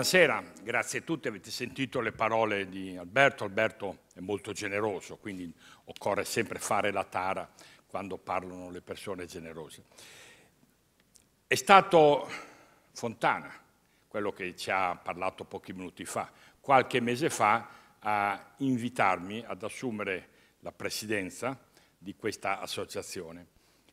buonasera, grazie a tutti, avete sentito le parole di Alberto, Alberto è molto generoso, quindi occorre sempre fare la tara quando parlano le persone generose. È stato Fontana, quello che ci ha parlato pochi minuti fa, qualche mese fa a invitarmi ad assumere la presidenza di questa associazione,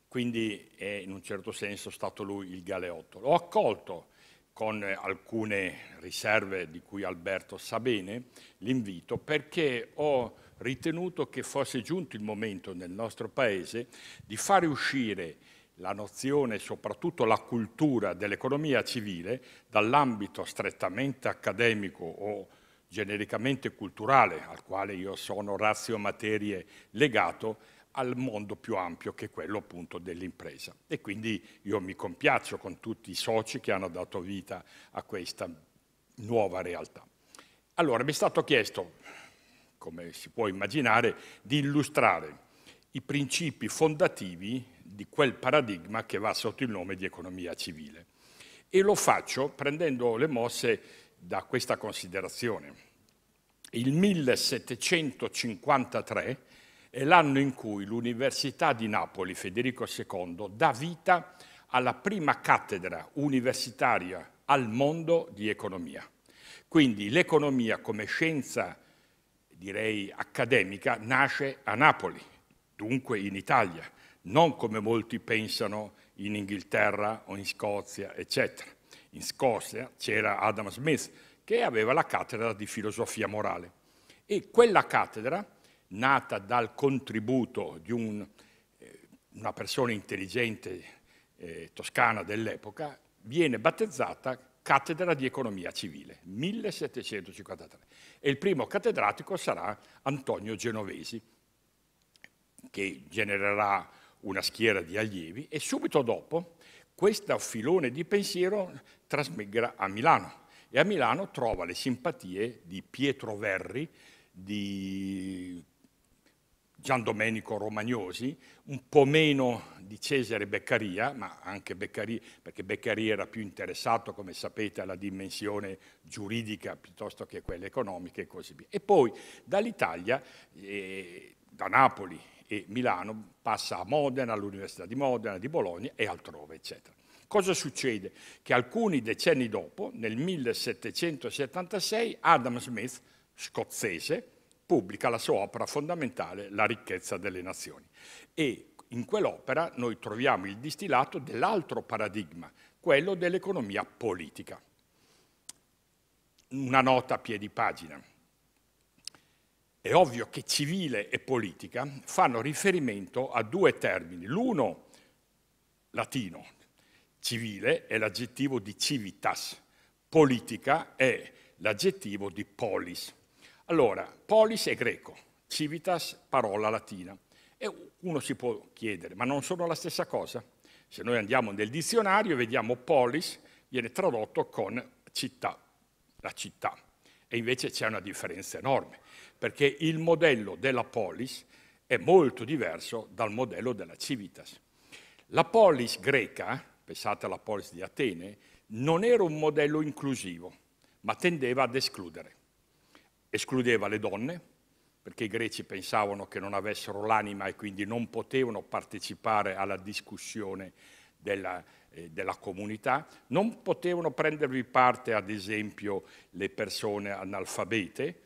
quindi è eh, in un certo senso stato lui il galeotto. L'ho accolto con alcune riserve di cui Alberto sa bene, l'invito perché ho ritenuto che fosse giunto il momento nel nostro Paese di fare uscire la nozione soprattutto la cultura dell'economia civile dall'ambito strettamente accademico o genericamente culturale, al quale io sono razio materie legato, al mondo più ampio che è quello appunto dell'impresa. E quindi io mi compiaccio con tutti i soci che hanno dato vita a questa nuova realtà. Allora mi è stato chiesto, come si può immaginare, di illustrare i principi fondativi di quel paradigma che va sotto il nome di economia civile. E lo faccio prendendo le mosse da questa considerazione. Il 1753 è l'anno in cui l'Università di Napoli, Federico II, dà vita alla prima cattedra universitaria al mondo di economia. Quindi l'economia come scienza, direi, accademica nasce a Napoli, dunque in Italia, non come molti pensano in Inghilterra o in Scozia, eccetera. In Scozia c'era Adam Smith che aveva la cattedra di filosofia morale e quella cattedra nata dal contributo di un, eh, una persona intelligente eh, toscana dell'epoca, viene battezzata cattedra di economia civile, 1753. E il primo cattedratico sarà Antonio Genovesi, che genererà una schiera di allievi e subito dopo questo filone di pensiero trasmigra a Milano e a Milano trova le simpatie di Pietro Verri, di Giandomenico Romagnosi, un po' meno di Cesare Beccaria, ma anche Beccaria, perché Beccaria era più interessato, come sapete, alla dimensione giuridica piuttosto che a quella economica e così via. E poi dall'Italia, eh, da Napoli e Milano, passa a Modena, all'Università di Modena, di Bologna e altrove, eccetera. Cosa succede? Che alcuni decenni dopo, nel 1776, Adam Smith, scozzese, pubblica la sua opera fondamentale, La ricchezza delle nazioni. E in quell'opera noi troviamo il distillato dell'altro paradigma, quello dell'economia politica. Una nota a piedi pagina. È ovvio che civile e politica fanno riferimento a due termini. L'uno, latino, civile è l'aggettivo di civitas, politica è l'aggettivo di polis. Allora, polis è greco, civitas parola latina. E uno si può chiedere, ma non sono la stessa cosa? Se noi andiamo nel dizionario e vediamo polis, viene tradotto con città, la città. E invece c'è una differenza enorme, perché il modello della polis è molto diverso dal modello della civitas. La polis greca, pensate alla polis di Atene, non era un modello inclusivo, ma tendeva ad escludere escludeva le donne, perché i greci pensavano che non avessero l'anima e quindi non potevano partecipare alla discussione della, eh, della, comunità, non potevano prendervi parte ad esempio le persone analfabete,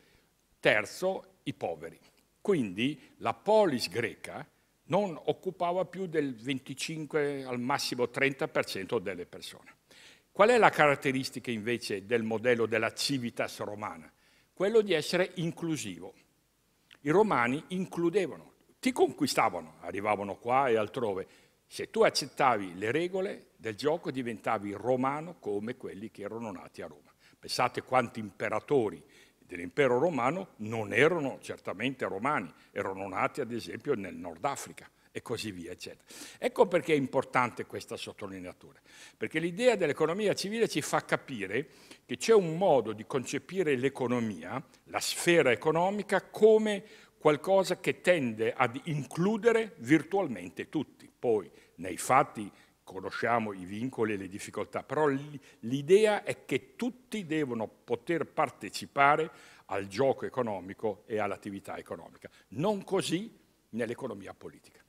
terzo i poveri. Quindi la polis greca non occupava più del 25 al massimo 30% delle persone. Qual è la caratteristica invece del modello della civitas romana? quello di essere inclusivo. I romani includevano, ti conquistavano, arrivavano qua e altrove. Se tu accettavi le regole del gioco diventavi romano come quelli che erano nati a Roma. Pensate quanti imperatori dell'impero romano non erano certamente romani, erano nati ad esempio nel Nord Africa e così via, eccetera. Ecco perché è importante questa sottolineatura, perché l'idea dell'economia civile ci fa capire che c'è un modo di concepire l'economia, la sfera economica, come qualcosa che tende ad includere virtualmente tutti. Poi, nei fatti, conosciamo i vincoli e le difficoltà, però l'idea è che tutti devono poter partecipare al gioco economico e all'attività economica. Non così nell'economia politica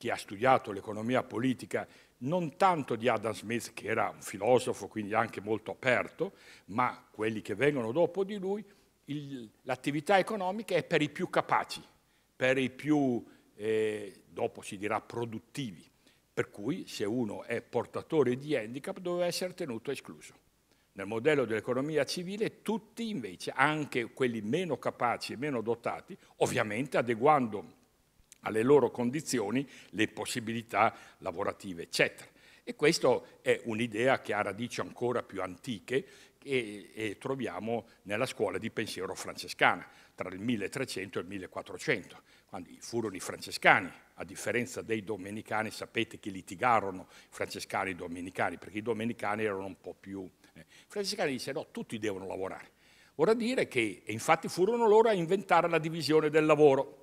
chi ha studiato l'economia politica non tanto di Adam Smith, che era un filosofo, quindi anche molto aperto, ma quelli che vengono dopo di lui, l'attività economica è per i più capaci, per i più, eh, dopo si dirà, produttivi. Per cui se uno è portatore di handicap doveva essere tenuto escluso. Nel modello dell'economia civile tutti invece, anche quelli meno capaci e meno dotati, ovviamente adeguando alle loro condizioni le possibilità lavorative, eccetera. E questa è un'idea che ha radici ancora più antiche che e troviamo nella scuola di pensiero francescana, tra il 1300 e il 1400, quando furono i francescani, a differenza dei domenicani, sapete che litigarono i francescani e i domenicani, perché i domenicani erano un po' più... Eh. I francescani dissero no, tutti devono lavorare. Vorrà dire che, infatti furono loro a inventare la divisione del lavoro,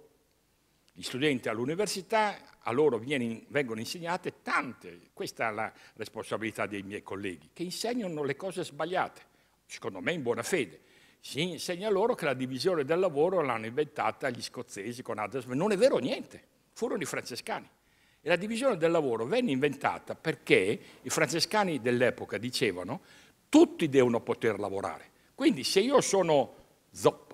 gli studenti all'università, a loro viene, vengono insegnate tante, questa è la responsabilità dei miei colleghi, che insegnano le cose sbagliate, secondo me in buona fede. Si insegna loro che la divisione del lavoro l'hanno inventata gli scozzesi con Adam Smith. Non è vero niente, furono i francescani. E la divisione del lavoro venne inventata perché i francescani dell'epoca dicevano tutti devono poter lavorare. Quindi se io sono zoppo,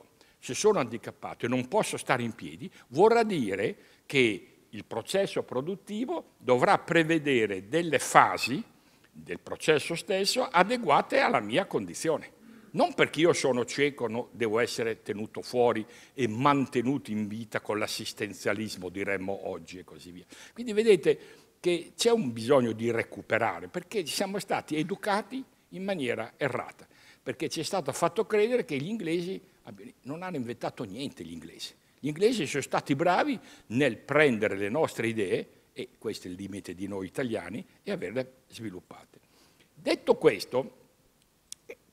se sono handicappato e non posso stare in piedi, vorrà dire che il processo produttivo dovrà prevedere delle fasi del processo stesso adeguate alla mia condizione. Non perché io sono cieco no, devo essere tenuto fuori e mantenuto in vita con l'assistenzialismo, diremmo oggi e così via. Quindi vedete che c'è un bisogno di recuperare perché siamo stati educati in maniera errata, perché ci è stato fatto credere che gli inglesi non hanno inventato niente gli inglesi. Gli inglesi sono stati bravi nel prendere le nostre idee, e questo è il limite di noi italiani, e averle sviluppate. Detto questo,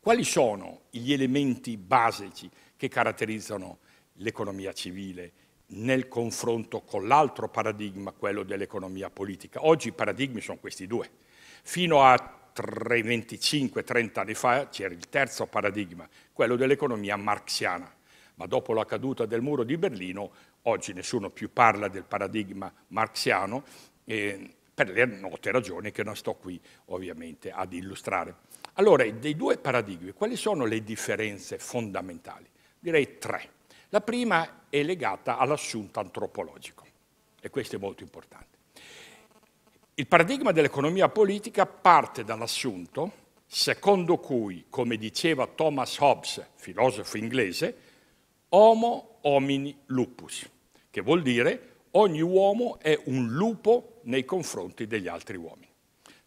quali sono gli elementi basici che caratterizzano l'economia civile nel confronto con l'altro paradigma, quello dell'economia politica? Oggi i paradigmi sono questi due. Fino a 25-30 anni fa c'era il terzo paradigma, quello dell'economia marxiana, ma dopo la caduta del muro di Berlino oggi nessuno più parla del paradigma marxiano eh, per le note ragioni che non sto qui ovviamente ad illustrare. Allora, dei due paradigmi, quali sono le differenze fondamentali? Direi tre. La prima è legata all'assunto antropologico e questo è molto importante. Il paradigma dell'economia politica parte dall'assunto secondo cui, come diceva Thomas Hobbes, filosofo inglese, homo homini lupus, che vuol dire ogni uomo è un lupo nei confronti degli altri uomini.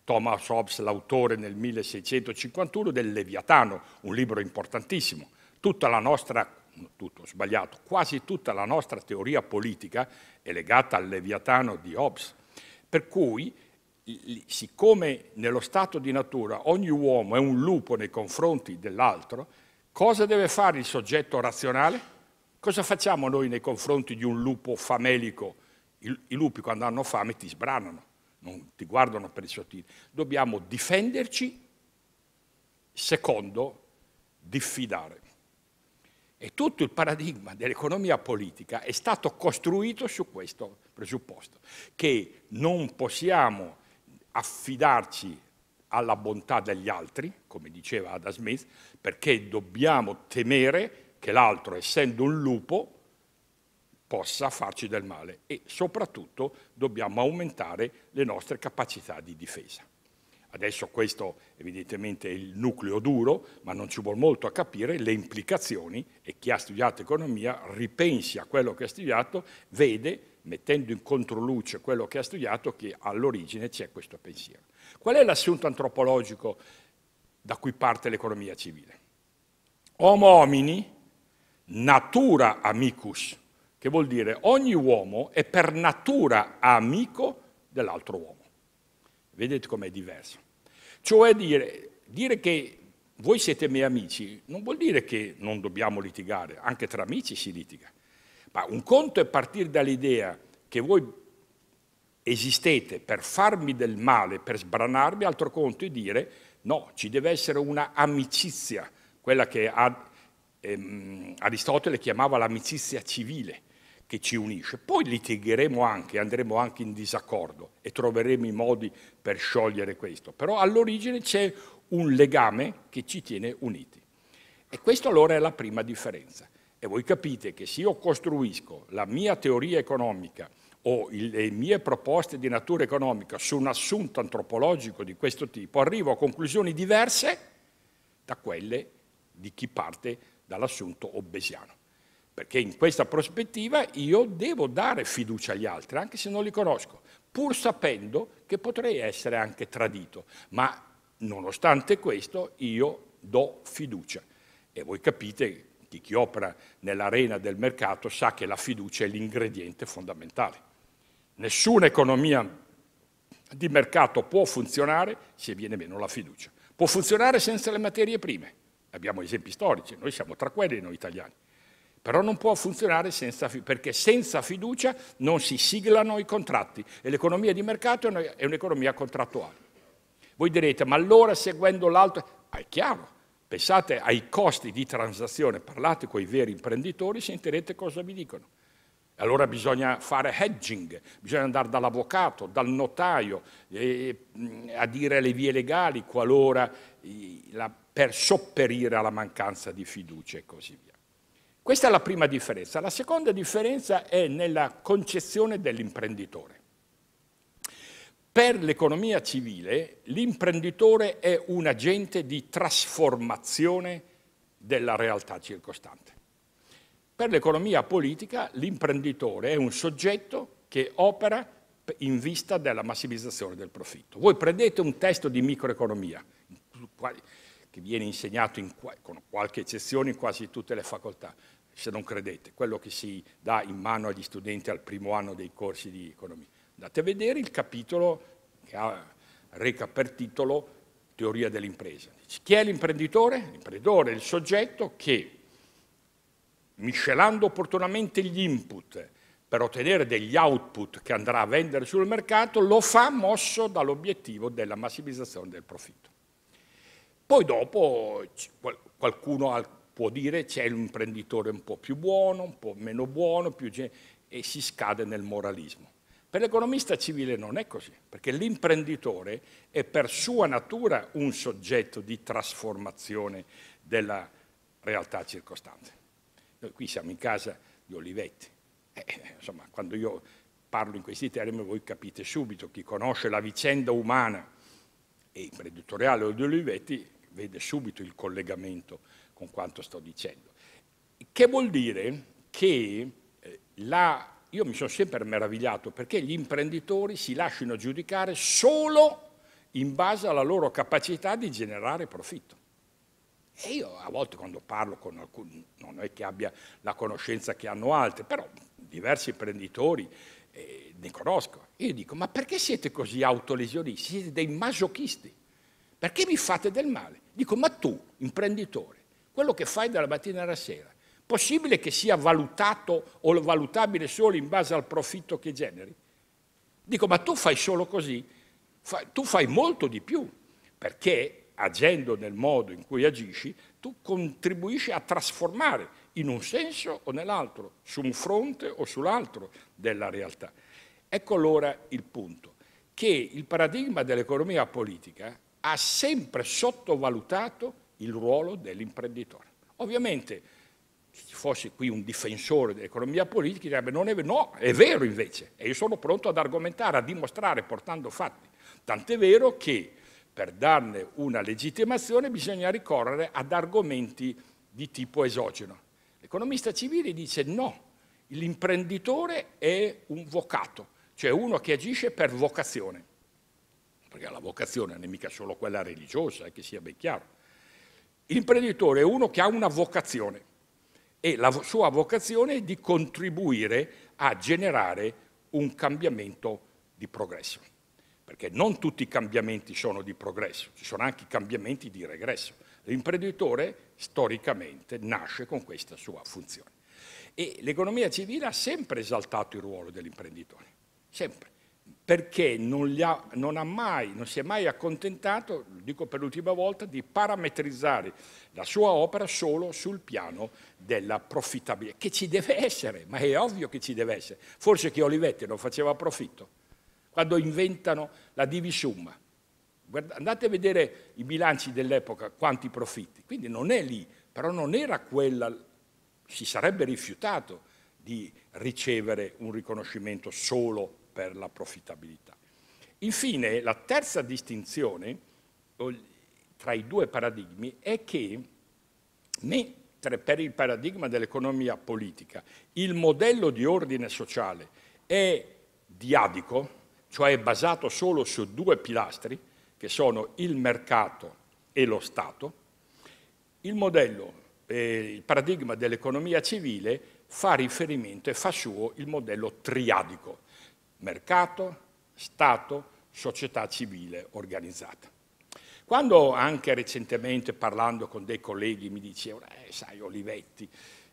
Thomas Hobbes, l'autore nel 1651 del Leviatano, un libro importantissimo. Tutta la nostra, tutto sbagliato, quasi tutta la nostra teoria politica è legata al Leviatano di Hobbes, per cui siccome nello stato di natura ogni uomo è un lupo nei confronti dell'altro, cosa deve fare il soggetto razionale? Cosa facciamo noi nei confronti di un lupo famelico? I lupi quando hanno fame ti sbranano, non ti guardano per i sottili. Dobbiamo difenderci, secondo, diffidare. E tutto il paradigma dell'economia politica è stato costruito su questo presupposto, che non possiamo affidarci alla bontà degli altri, come diceva Adam Smith, perché dobbiamo temere che l'altro, essendo un lupo, possa farci del male e soprattutto dobbiamo aumentare le nostre capacità di difesa. Adesso questo evidentemente è il nucleo duro, ma non ci vuole molto a capire le implicazioni e chi ha studiato economia ripensi a quello che ha studiato, vede mettendo in controluce quello che ha studiato, che all'origine c'è questo pensiero. Qual è l'assunto antropologico da cui parte l'economia civile? Homo homini, natura amicus, che vuol dire ogni uomo è per natura amico dell'altro uomo. Vedete com'è diverso. Cioè dire, dire che voi siete miei amici non vuol dire che non dobbiamo litigare, anche tra amici si litiga. Ma un conto è partire dall'idea che voi esistete per farmi del male, per sbranarmi, altro conto è dire no, ci deve essere una amicizia, quella che ehm, Aristotele chiamava l'amicizia civile che ci unisce. Poi litigheremo anche, andremo anche in disaccordo e troveremo i modi per sciogliere questo, però all'origine c'è un legame che ci tiene uniti. E questa allora è la prima differenza. E voi capite che se io costruisco la mia teoria economica o le mie proposte di natura economica su un assunto antropologico di questo tipo, arrivo a conclusioni diverse da quelle di chi parte dall'assunto obesiano perché in questa prospettiva io devo dare fiducia agli altri, anche se non li conosco, pur sapendo che potrei essere anche tradito, ma nonostante questo io do fiducia. E voi capite, chi, chi opera nell'arena del mercato sa che la fiducia è l'ingrediente fondamentale. Nessuna economia di mercato può funzionare se viene meno la fiducia. Può funzionare senza le materie prime. Abbiamo esempi storici, noi siamo tra quelli noi italiani. Però non può funzionare senza, perché senza fiducia non si siglano i contratti e l'economia di mercato è un'economia contrattuale. Voi direte, ma allora seguendo l'altro... Ma ah, è chiaro, pensate ai costi di transazione, parlate con i veri imprenditori, sentirete cosa vi dicono. Allora bisogna fare hedging, bisogna andare dall'avvocato, dal notaio, eh, a dire le vie legali qualora la, per sopperire alla mancanza di fiducia e così via. Questa è la prima differenza. La seconda differenza è nella concezione dell'imprenditore. Per l'economia civile l'imprenditore è un agente di trasformazione della realtà circostante. Per l'economia politica l'imprenditore è un soggetto che opera in vista della massimizzazione del profitto. Voi prendete un testo di microeconomia, che viene insegnato in, con qualche eccezione in quasi tutte le facoltà, se non credete, quello che si dà in mano agli studenti al primo anno dei corsi di economia. Andate a vedere il capitolo che ha, reca per titolo Teoria dell'impresa. Chi è l'imprenditore? L'imprenditore è il soggetto che, miscelando opportunamente gli input per ottenere degli output che andrà a vendere sul mercato, lo fa mosso dall'obiettivo della massimizzazione del profitto. Poi dopo qualcuno può dire c'è un imprenditore un po' più buono, un po' meno buono, più e si scade nel moralismo. Per l'economista civile non è così, perché l'imprenditore è per sua natura un soggetto di trasformazione della realtà circostante. Noi qui siamo in casa di Olivetti. Eh, insomma, quando io parlo in questi termini voi capite subito, chi conosce la vicenda umana e imprenditoriale di Olivetti vede subito il collegamento con quanto sto dicendo. Che vuol dire che eh, la, io mi sono sempre meravigliato perché gli imprenditori si lasciano giudicare solo in base alla loro capacità di generare profitto. E io a volte quando parlo con alcuni, non è che abbia la conoscenza che hanno altri, però diversi imprenditori eh, ne conosco, io dico ma perché siete così autolesionisti? Siete dei masochisti, perché vi fate del male? Dico, ma tu, imprenditore, quello che fai dalla mattina alla sera, possibile che sia valutato o valutabile solo in base al profitto che generi? Dico, ma tu fai solo così? tu fai molto di più, perché agendo nel modo in cui agisci, tu contribuisci a trasformare in un senso o nell'altro, su un fronte o sull'altro della realtà. Ecco allora il punto, che il paradigma dell'economia politica ha sempre sottovalutato il ruolo dell'imprenditore. Ovviamente se ci fosse qui un difensore dell'economia politica direbbe non è, no, è vero invece e io sono pronto ad argomentare, a dimostrare portando fatti. Tant'è vero che per darne una legittimazione bisogna ricorrere ad argomenti di tipo esogeno. L'economista civile dice no, l'imprenditore è un vocato, cioè uno che agisce per vocazione perché la vocazione non è mica solo quella religiosa, è che sia ben chiaro. L'imprenditore è uno che ha una vocazione e la sua vocazione è di contribuire a generare un cambiamento di progresso, perché non tutti i cambiamenti sono di progresso, ci sono anche i cambiamenti di regresso. L'imprenditore storicamente nasce con questa sua funzione. E l'economia civile ha sempre esaltato il ruolo dell'imprenditore, sempre perché non ha, non, ha mai, non si è mai accontentato, dico per l'ultima volta, di parametrizzare la sua opera solo sul piano della profittabilità, che ci deve essere, ma è ovvio che ci deve essere. Forse che Olivetti non faceva profitto, quando inventano la divisumma. Andate a vedere i bilanci dell'epoca, quanti profitti. Quindi non è lì, però non era quella, si sarebbe rifiutato di ricevere un riconoscimento solo per la profittabilità. Infine, la terza distinzione tra i due paradigmi è che mentre per il paradigma dell'economia politica il modello di ordine sociale è diadico, cioè basato solo su due pilastri, che sono il mercato e lo Stato, il modello, eh, il paradigma dell'economia civile fa riferimento e fa suo il modello triadico, mercato, Stato, società civile organizzata. Quando anche recentemente parlando con dei colleghi mi dicevano, eh, sai Olivetti,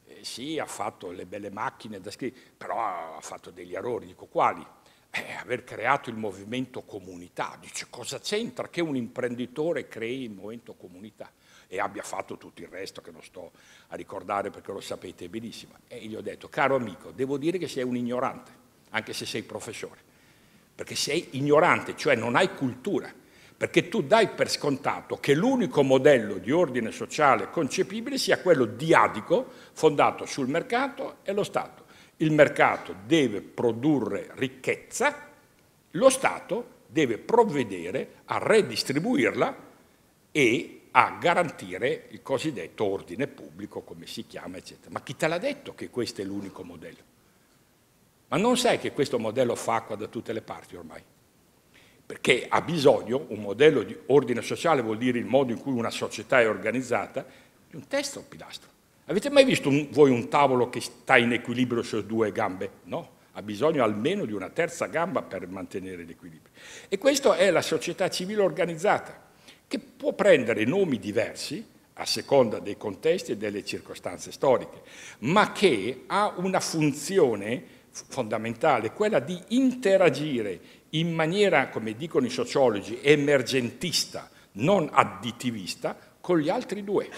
eh, sì ha fatto le belle macchine da scrivere, però ha fatto degli errori, dico quali? Eh, aver creato il movimento comunità, dice cosa c'entra che un imprenditore crei il movimento comunità e abbia fatto tutto il resto che non sto a ricordare perché lo sapete benissimo. E gli ho detto, caro amico, devo dire che sei un ignorante anche se sei professore, perché sei ignorante, cioè non hai cultura, perché tu dai per scontato che l'unico modello di ordine sociale concepibile sia quello diadico fondato sul mercato e lo Stato. Il mercato deve produrre ricchezza, lo Stato deve provvedere a redistribuirla e a garantire il cosiddetto ordine pubblico, come si chiama, eccetera. Ma chi te l'ha detto che questo è l'unico modello? Ma non sai che questo modello fa acqua da tutte le parti ormai? Perché ha bisogno, un modello di ordine sociale vuol dire il modo in cui una società è organizzata, di un testo al pilastro. Avete mai visto un, voi un tavolo che sta in equilibrio su due gambe? No, ha bisogno almeno di una terza gamba per mantenere l'equilibrio. E questa è la società civile organizzata, che può prendere nomi diversi, a seconda dei contesti e delle circostanze storiche, ma che ha una funzione fondamentale, quella di interagire in maniera, come dicono i sociologi, emergentista, non additivista, con gli altri due.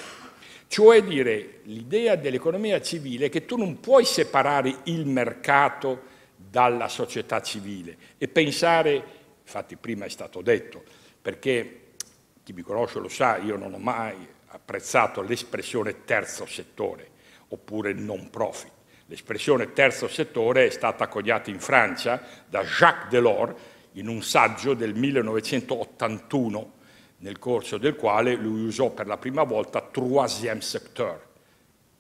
Cioè dire l'idea dell'economia civile è che tu non puoi separare il mercato dalla società civile e pensare, infatti prima è stato detto, perché chi mi conosce lo sa, io non ho mai apprezzato l'espressione terzo settore oppure non profit L'espressione terzo settore è stata coniata in Francia da Jacques Delors in un saggio del 1981, nel corso del quale lui usò per la prima volta troisième secteur,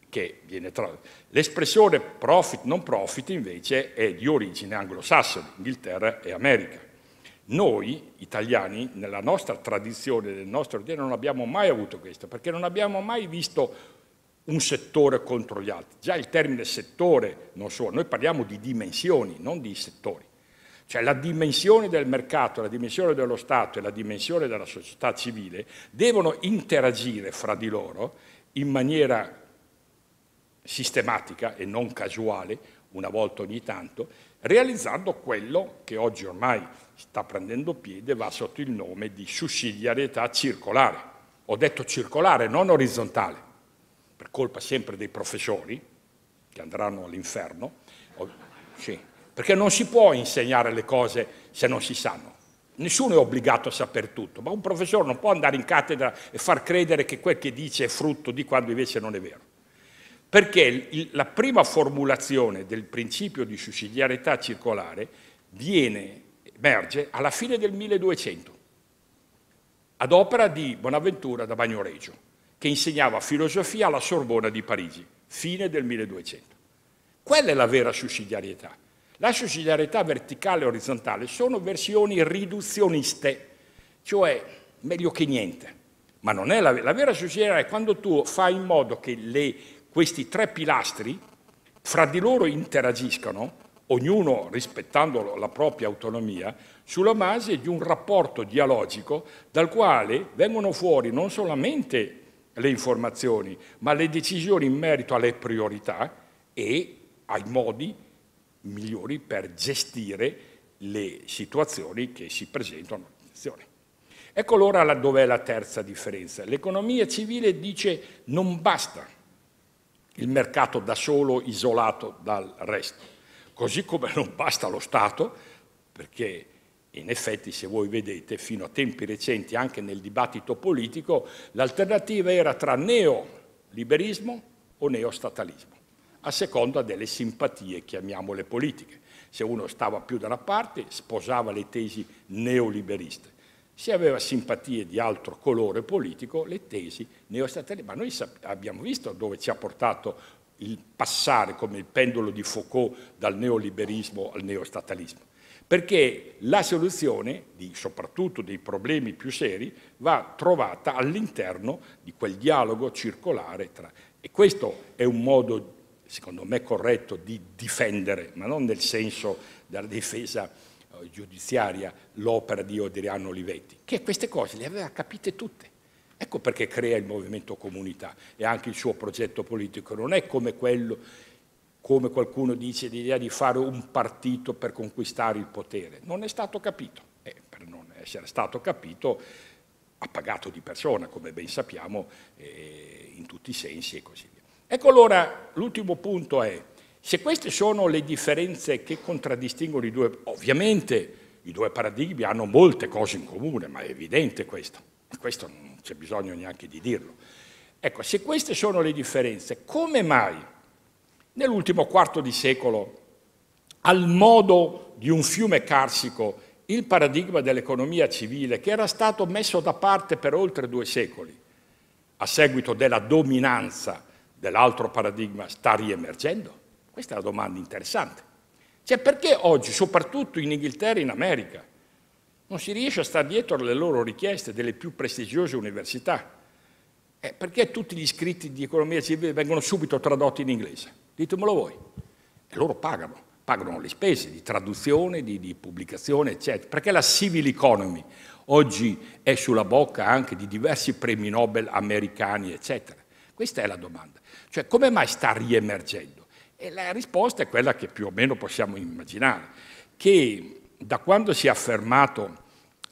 che viene tradotto. L'espressione profit non profit invece è di origine anglosassone, Inghilterra e America. Noi italiani, nella nostra tradizione, nel nostro ordine, non abbiamo mai avuto questo, perché non abbiamo mai visto un settore contro gli altri. Già il termine settore non so, noi parliamo di dimensioni, non di settori. Cioè la dimensione del mercato, la dimensione dello Stato e la dimensione della società civile devono interagire fra di loro in maniera sistematica e non casuale, una volta ogni tanto, realizzando quello che oggi ormai sta prendendo piede, va sotto il nome di sussidiarietà circolare. Ho detto circolare, non orizzontale per colpa sempre dei professori, che andranno all'inferno, sì, perché non si può insegnare le cose se non si sanno. Nessuno è obbligato a sapere tutto, ma un professore non può andare in cattedra e far credere che quel che dice è frutto di quando invece non è vero. Perché la prima formulazione del principio di sussidiarietà circolare viene, emerge alla fine del 1200, ad opera di Bonaventura da Bagnoregio che insegnava filosofia alla Sorbona di Parigi, fine del 1200. Quella è la vera sussidiarietà. La sussidiarietà verticale e orizzontale sono versioni riduzioniste, cioè meglio che niente. Ma non è la, la vera sussidiarietà, è quando tu fai in modo che le, questi tre pilastri fra di loro interagiscano, ognuno rispettando la propria autonomia, sulla base di un rapporto dialogico dal quale vengono fuori non solamente le informazioni, ma le decisioni in merito alle priorità e ai modi migliori per gestire le situazioni che si presentano. Attenzione. Ecco allora dov'è la terza differenza. L'economia civile dice non basta il mercato da solo isolato dal resto, così come non basta lo Stato, perché in effetti, se voi vedete, fino a tempi recenti, anche nel dibattito politico, l'alternativa era tra neoliberismo o neostatalismo, a seconda delle simpatie, chiamiamole politiche. Se uno stava più da una parte, sposava le tesi neoliberiste. Se aveva simpatie di altro colore politico, le tesi neostataliste. Ma noi abbiamo visto dove ci ha portato il passare come il pendolo di Foucault dal neoliberismo al neostatalismo perché la soluzione, di, soprattutto dei problemi più seri, va trovata all'interno di quel dialogo circolare. Tra... E questo è un modo, secondo me, corretto di difendere, ma non nel senso della difesa eh, giudiziaria, l'opera di Odriano Olivetti, che queste cose le aveva capite tutte. Ecco perché crea il movimento comunità e anche il suo progetto politico. Non è come quello come qualcuno dice, l'idea di fare un partito per conquistare il potere. Non è stato capito e per non essere stato capito ha pagato di persona, come ben sappiamo, eh, in tutti i sensi e così via. Ecco allora, l'ultimo punto è, se queste sono le differenze che contraddistinguono i due, ovviamente i due paradigmi hanno molte cose in comune, ma è evidente questo, questo non c'è bisogno neanche di dirlo. Ecco, se queste sono le differenze, come mai Nell'ultimo quarto di secolo, al modo di un fiume carsico, il paradigma dell'economia civile, che era stato messo da parte per oltre due secoli, a seguito della dominanza dell'altro paradigma, sta riemergendo? Questa è una domanda interessante. Cioè perché oggi, soprattutto in Inghilterra e in America, non si riesce a stare dietro alle loro richieste delle più prestigiose università? Eh, perché tutti gli scritti di economia civile vengono subito tradotti in inglese? ditemelo voi. E loro pagano, pagano le spese di traduzione, di, di pubblicazione, eccetera. Perché la civil economy oggi è sulla bocca anche di diversi premi Nobel americani, eccetera? Questa è la domanda. Cioè, come mai sta riemergendo? E la risposta è quella che più o meno possiamo immaginare, che da quando si è affermato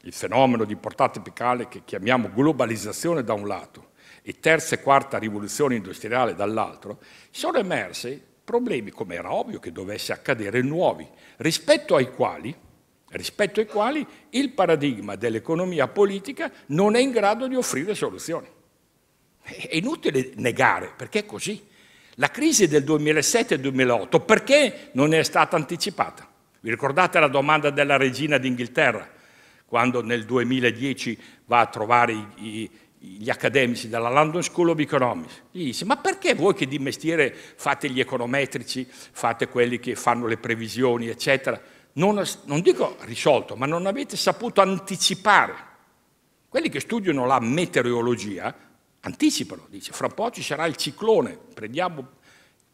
il fenomeno di portata epicale che chiamiamo globalizzazione da un lato e terza e quarta rivoluzione industriale dall'altro, sono emersi problemi, come era ovvio che dovesse accadere, nuovi, rispetto ai quali, rispetto ai quali il paradigma dell'economia politica non è in grado di offrire soluzioni. È inutile negare, perché è così. La crisi del 2007-2008 perché non è stata anticipata? Vi ricordate la domanda della regina d'Inghilterra, quando nel 2010 va a trovare i, i gli accademici della London School of Economics, gli disse, ma perché voi che di mestiere fate gli econometrici, fate quelli che fanno le previsioni, eccetera, non, non dico risolto, ma non avete saputo anticipare. Quelli che studiano la meteorologia anticipano, dice fra un po' ci sarà il ciclone, prendiamo...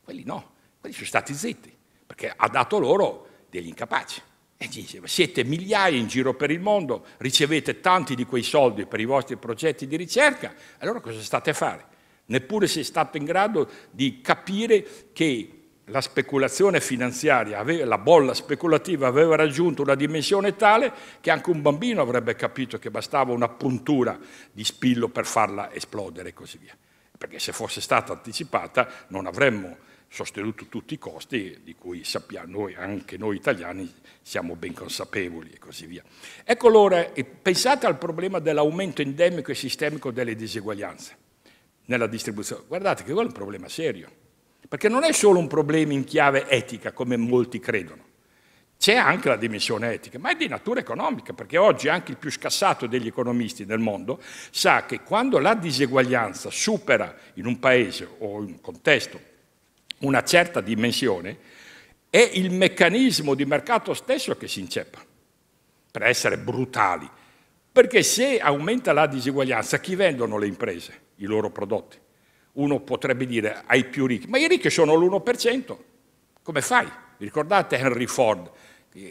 Quelli no, quelli sono stati zitti, perché ha dato loro degli incapaci. E diceva, siete migliaia in giro per il mondo, ricevete tanti di quei soldi per i vostri progetti di ricerca, allora cosa state a fare? Neppure sei stato in grado di capire che la speculazione finanziaria, la bolla speculativa aveva raggiunto una dimensione tale che anche un bambino avrebbe capito che bastava una puntura di spillo per farla esplodere e così via. Perché se fosse stata anticipata non avremmo sostenuto tutti i costi di cui sappiamo, noi, anche noi italiani siamo ben consapevoli e così via. Ecco allora, pensate al problema dell'aumento endemico e sistemico delle diseguaglianze nella distribuzione. Guardate che quello è un problema serio, perché non è solo un problema in chiave etica, come molti credono, c'è anche la dimensione etica, ma è di natura economica, perché oggi anche il più scassato degli economisti del mondo sa che quando la diseguaglianza supera in un paese o in un contesto una certa dimensione, è il meccanismo di mercato stesso che si inceppa, per essere brutali. Perché se aumenta la diseguaglianza, chi vendono le imprese i loro prodotti? Uno potrebbe dire ai più ricchi, ma i ricchi sono l'1%, come fai? ricordate Henry Ford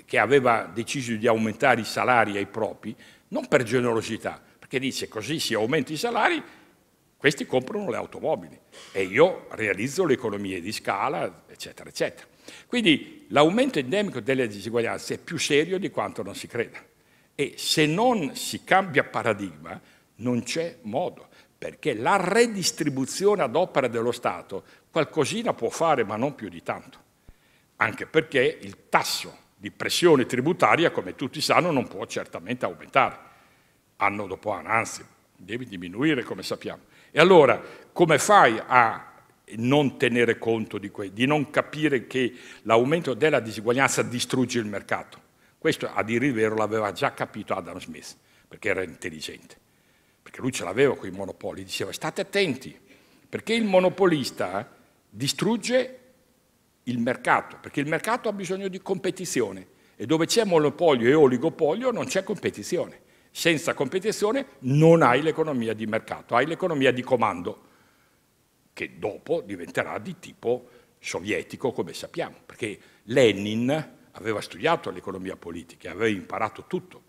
che aveva deciso di aumentare i salari ai propri, non per generosità, perché dice così si aumenta i salari questi comprano le automobili e io realizzo le economie di scala, eccetera, eccetera. Quindi l'aumento endemico delle diseguaglianze è più serio di quanto non si creda. E se non si cambia paradigma, non c'è modo, perché la redistribuzione ad opera dello Stato qualcosina può fare, ma non più di tanto. Anche perché il tasso di pressione tributaria, come tutti sanno, non può certamente aumentare, anno dopo anno, anzi, deve diminuire, come sappiamo. E allora come fai a non tenere conto di questo, di non capire che l'aumento della disuguaglianza distrugge il mercato? Questo a dire il vero l'aveva già capito Adam Smith, perché era intelligente, perché lui ce l'aveva con i monopoli, diceva state attenti, perché il monopolista distrugge il mercato, perché il mercato ha bisogno di competizione e dove c'è monopolio e oligopolio non c'è competizione. Senza competizione non hai l'economia di mercato, hai l'economia di comando, che dopo diventerà di tipo sovietico, come sappiamo, perché Lenin aveva studiato l'economia politica, aveva imparato tutto,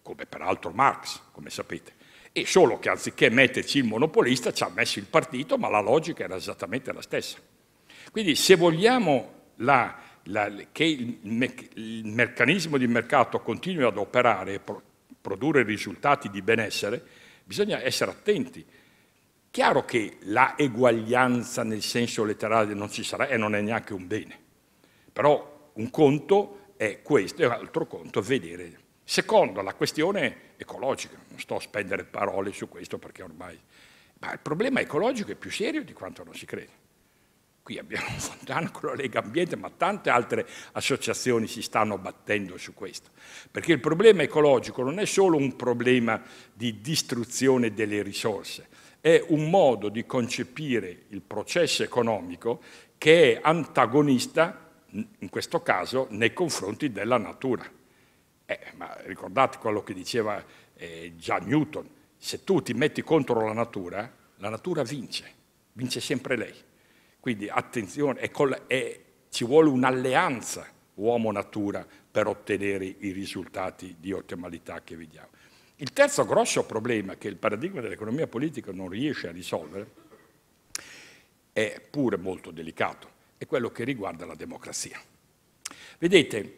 come peraltro Marx, come sapete. E solo che anziché metterci il monopolista ci ha messo il partito, ma la logica era esattamente la stessa. Quindi se vogliamo la, la, che il, il meccanismo di mercato continui ad operare produrre risultati di benessere, bisogna essere attenti. Chiaro che la eguaglianza nel senso letterale non ci sarà e non è neanche un bene, però un conto è questo e un altro conto è vedere. Secondo, la questione ecologica, non sto a spendere parole su questo perché ormai... Ma il problema ecologico è più serio di quanto non si crede qui abbiamo Fontana con la Lega Ambiente, ma tante altre associazioni si stanno battendo su questo, perché il problema ecologico non è solo un problema di distruzione delle risorse, è un modo di concepire il processo economico che è antagonista, in questo caso, nei confronti della natura. Eh, ma ricordate quello che diceva eh, già Newton, se tu ti metti contro la natura, la natura vince, vince sempre lei. Quindi attenzione, è col, è, ci vuole un'alleanza uomo-natura per ottenere i risultati di ottimalità che vediamo. Il terzo grosso problema che il paradigma dell'economia politica non riesce a risolvere è pure molto delicato, è quello che riguarda la democrazia. Vedete,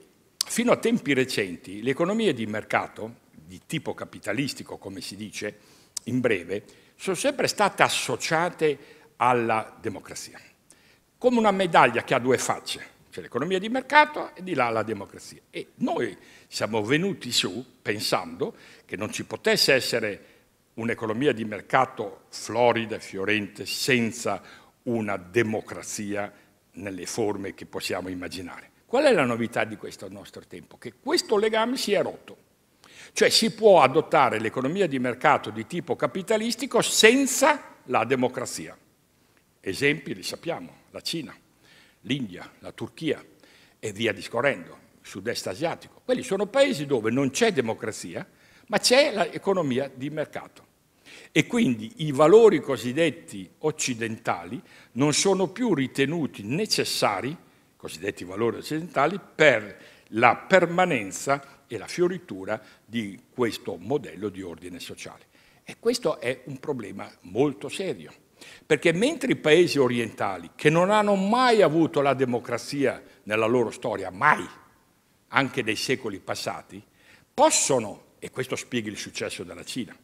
fino a tempi recenti le economie di mercato, di tipo capitalistico come si dice in breve, sono sempre state associate alla democrazia come una medaglia che ha due facce, c'è cioè l'economia di mercato e di là la democrazia. E noi siamo venuti su pensando che non ci potesse essere un'economia di mercato florida e fiorente senza una democrazia nelle forme che possiamo immaginare. Qual è la novità di questo nostro tempo? Che questo legame si è rotto. Cioè si può adottare l'economia di mercato di tipo capitalistico senza la democrazia. Esempi li sappiamo la Cina, l'India, la Turchia e via discorrendo, sud-est asiatico. Quelli sono paesi dove non c'è democrazia, ma c'è l'economia di mercato. E quindi i valori cosiddetti occidentali non sono più ritenuti necessari, cosiddetti valori occidentali, per la permanenza e la fioritura di questo modello di ordine sociale. E questo è un problema molto serio. Perché mentre i paesi orientali, che non hanno mai avuto la democrazia nella loro storia, mai, anche nei secoli passati, possono, e questo spiega il successo della Cina,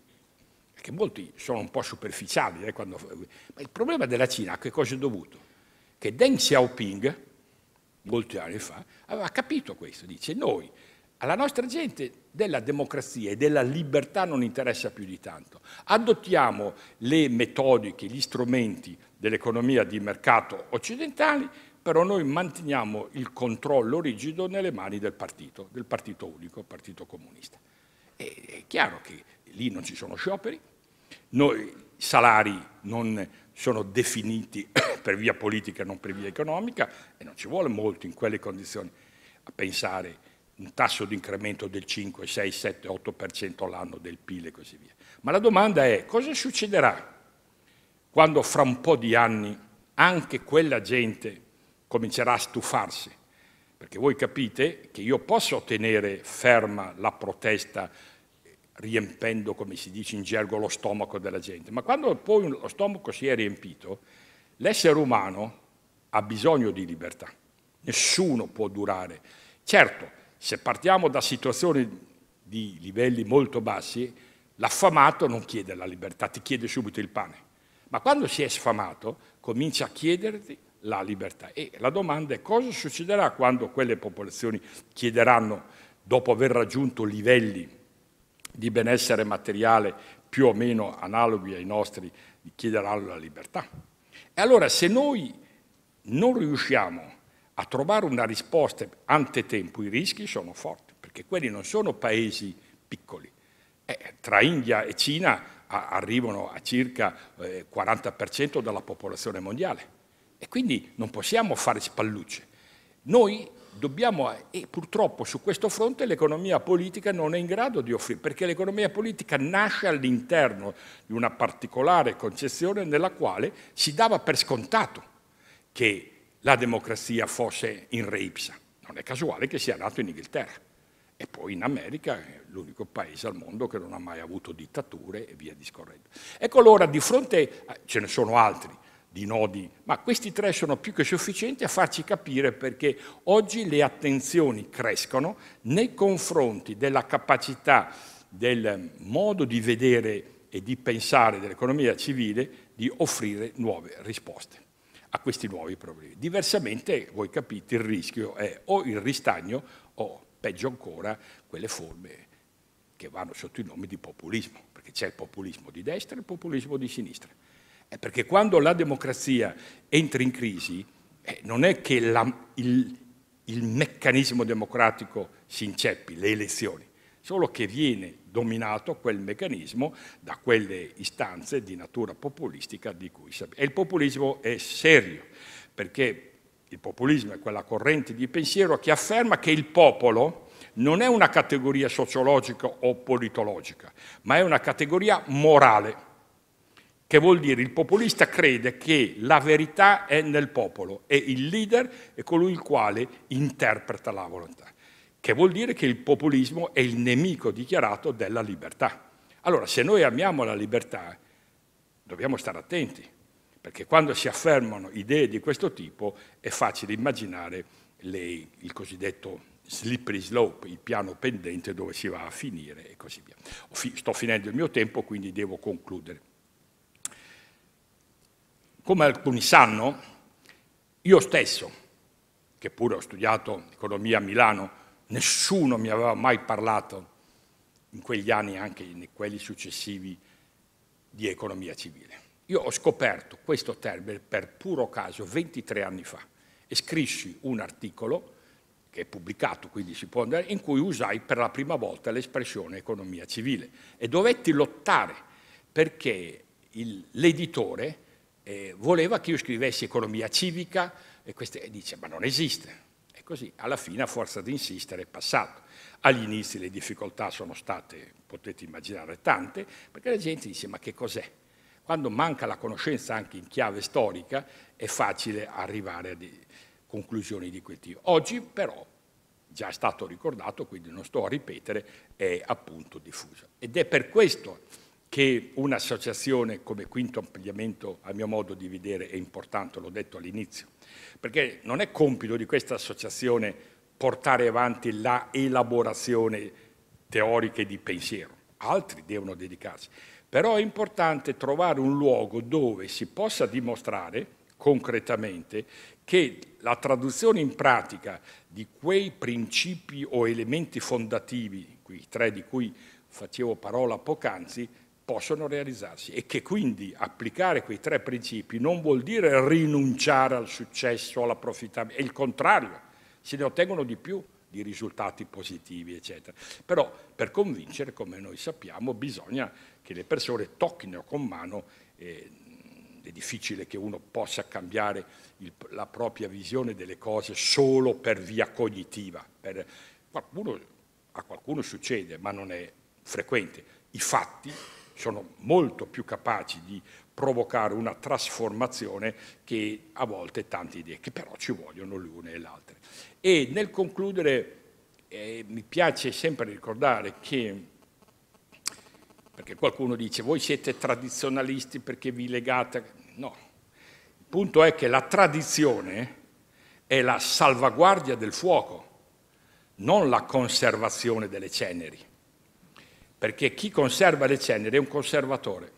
perché molti sono un po' superficiali, eh, quando... ma il problema della Cina a che cosa è dovuto? Che Deng Xiaoping, molti anni fa, aveva capito questo, dice noi alla nostra gente della democrazia e della libertà non interessa più di tanto. Adottiamo le metodiche, gli strumenti dell'economia di mercato occidentali, però noi manteniamo il controllo rigido nelle mani del partito, del partito unico, del partito comunista. E, è chiaro che lì non ci sono scioperi, i salari non sono definiti per via politica, e non per via economica, e non ci vuole molto in quelle condizioni a pensare un tasso di incremento del 5, 6, 7, 8% l'anno del PIL e così via. Ma la domanda è cosa succederà quando fra un po' di anni anche quella gente comincerà a stufarsi? Perché voi capite che io posso tenere ferma la protesta riempendo, come si dice in gergo, lo stomaco della gente, ma quando poi lo stomaco si è riempito, l'essere umano ha bisogno di libertà. Nessuno può durare. Certo, se partiamo da situazioni di livelli molto bassi, l'affamato non chiede la libertà, ti chiede subito il pane. Ma quando si è sfamato, comincia a chiederti la libertà. E la domanda è cosa succederà quando quelle popolazioni chiederanno, dopo aver raggiunto livelli di benessere materiale più o meno analoghi ai nostri, chiederanno la libertà. E allora se noi non riusciamo a a trovare una risposta ante tempo i rischi sono forti, perché quelli non sono paesi piccoli. Eh, tra India e Cina a, arrivano a circa eh, 40% della popolazione mondiale e quindi non possiamo fare spallucce. Noi dobbiamo, eh, e purtroppo su questo fronte l'economia politica non è in grado di offrire, perché l'economia politica nasce all'interno di una particolare concezione nella quale si dava per scontato che la democrazia fosse in reipsa. Non è casuale che sia nato in Inghilterra e poi in America, l'unico paese al mondo che non ha mai avuto dittature e via discorrendo. Ecco allora di fronte, ce ne sono altri di nodi, ma questi tre sono più che sufficienti a farci capire perché oggi le attenzioni crescono nei confronti della capacità, del modo di vedere e di pensare dell'economia civile di offrire nuove risposte a questi nuovi problemi. Diversamente, voi capite, il rischio è o il ristagno o, peggio ancora, quelle forme che vanno sotto i nomi di populismo, perché c'è il populismo di destra e il populismo di sinistra. È perché quando la democrazia entra in crisi, eh, non è che la, il, il meccanismo democratico si inceppi, le elezioni, solo che viene dominato quel meccanismo da quelle istanze di natura populistica di cui sappiamo. E il populismo è serio, perché il populismo è quella corrente di pensiero che afferma che il popolo non è una categoria sociologica o politologica, ma è una categoria morale, che vuol dire il populista crede che la verità è nel popolo e il leader è colui il quale interpreta la volontà che vuol dire che il populismo è il nemico dichiarato della libertà. Allora, se noi amiamo la libertà, dobbiamo stare attenti, perché quando si affermano idee di questo tipo è facile immaginare le, il cosiddetto slippery slope, il piano pendente dove si va a finire e così via. Sto finendo il mio tempo, quindi devo concludere. Come alcuni sanno, io stesso, che pure ho studiato economia a Milano, Nessuno mi aveva mai parlato in quegli anni, anche in quelli successivi, di economia civile. Io ho scoperto questo termine per puro caso 23 anni fa e scrissi un articolo che è pubblicato, quindi si può andare, in cui usai per la prima volta l'espressione economia civile e dovetti lottare perché l'editore eh, voleva che io scrivessi economia civica e, queste, e dice ma non esiste, Così, alla fine, a forza di insistere, è passato. Agli inizi le difficoltà sono state, potete immaginare, tante, perché la gente dice ma che cos'è? Quando manca la conoscenza anche in chiave storica è facile arrivare a conclusioni di quel tipo. Oggi però, già è stato ricordato, quindi non sto a ripetere, è appunto diffusa. Ed è per questo che un'associazione come Quinto Ampliamento, a mio modo di vedere, è importante, l'ho detto all'inizio, perché non è compito di questa associazione portare avanti la elaborazione teorica e di pensiero, altri devono dedicarsi. Però è importante trovare un luogo dove si possa dimostrare concretamente che la traduzione in pratica di quei principi o elementi fondativi, i tre di cui facevo parola poc'anzi, possono realizzarsi e che quindi applicare quei tre principi non vuol dire rinunciare al successo, all'approfittamento, è il contrario, se ne ottengono di più di risultati positivi, eccetera. Però per convincere, come noi sappiamo, bisogna che le persone tocchino con mano, eh, è difficile che uno possa cambiare il, la propria visione delle cose solo per via cognitiva. Per, qualcuno, a qualcuno succede, ma non è frequente. I fatti sono molto più capaci di provocare una trasformazione che a volte tante idee, che però ci vogliono le une e le altre. E nel concludere eh, mi piace sempre ricordare che perché qualcuno dice voi siete tradizionalisti perché vi legate, no, il punto è che la tradizione è la salvaguardia del fuoco, non la conservazione delle ceneri perché chi conserva le ceneri è un conservatore.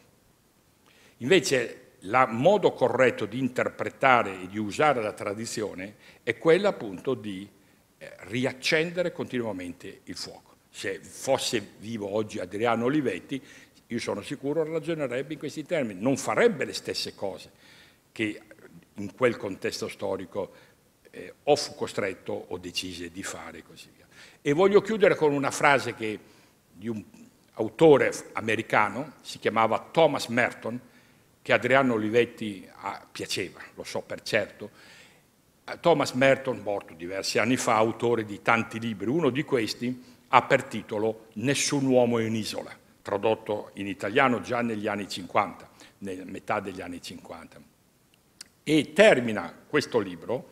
Invece il modo corretto di interpretare e di usare la tradizione è quello appunto di eh, riaccendere continuamente il fuoco. Se fosse vivo oggi Adriano Olivetti, io sono sicuro ragionerebbe in questi termini, non farebbe le stesse cose che in quel contesto storico eh, o fu costretto o decise di fare e così via. E voglio chiudere con una frase che, di un autore americano, si chiamava Thomas Merton, che Adriano Olivetti ah, piaceva, lo so per certo. Eh, Thomas Merton, morto diversi anni fa, autore di tanti libri, uno di questi ha per titolo Nessun uomo è un'isola, tradotto in italiano già negli anni 50, nella metà degli anni 50. E termina questo libro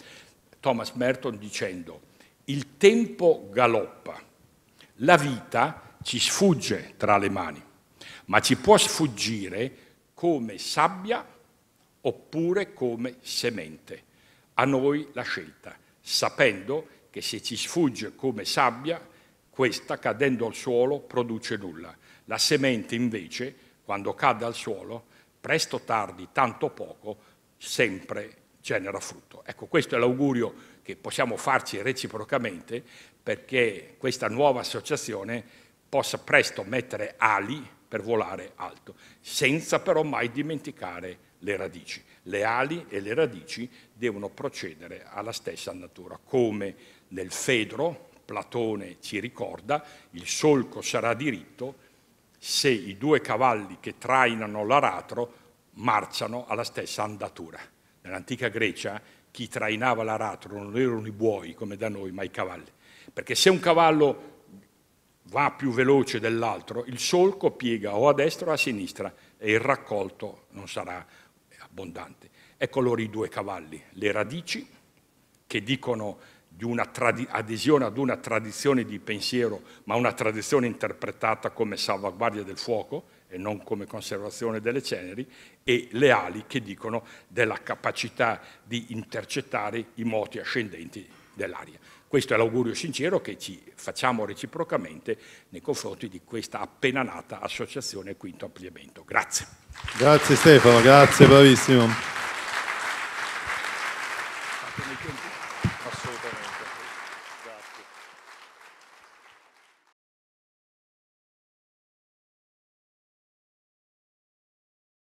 Thomas Merton dicendo il tempo galoppa, la vita ci sfugge tra le mani, ma ci può sfuggire come sabbia oppure come semente. A noi la scelta, sapendo che se ci sfugge come sabbia, questa cadendo al suolo produce nulla. La semente invece, quando cade al suolo, presto o tardi, tanto poco, sempre genera frutto. Ecco, questo è l'augurio che possiamo farci reciprocamente perché questa nuova associazione possa presto mettere ali per volare alto, senza però mai dimenticare le radici. Le ali e le radici devono procedere alla stessa natura, come nel Fedro, Platone ci ricorda, il solco sarà diritto se i due cavalli che trainano l'aratro marciano alla stessa andatura. Nell'antica Grecia chi trainava l'aratro non erano i buoi come da noi, ma i cavalli. Perché se un cavallo va più veloce dell'altro, il solco piega o a destra o a sinistra e il raccolto non sarà abbondante. Ecco loro i due cavalli, le radici che dicono di una adesione ad una tradizione di pensiero, ma una tradizione interpretata come salvaguardia del fuoco e non come conservazione delle ceneri, e le ali che dicono della capacità di intercettare i moti ascendenti dell'aria. Questo è l'augurio sincero che ci facciamo reciprocamente nei confronti di questa appena nata associazione Quinto Ampliamento. Grazie. Grazie Stefano, grazie, bravissimo.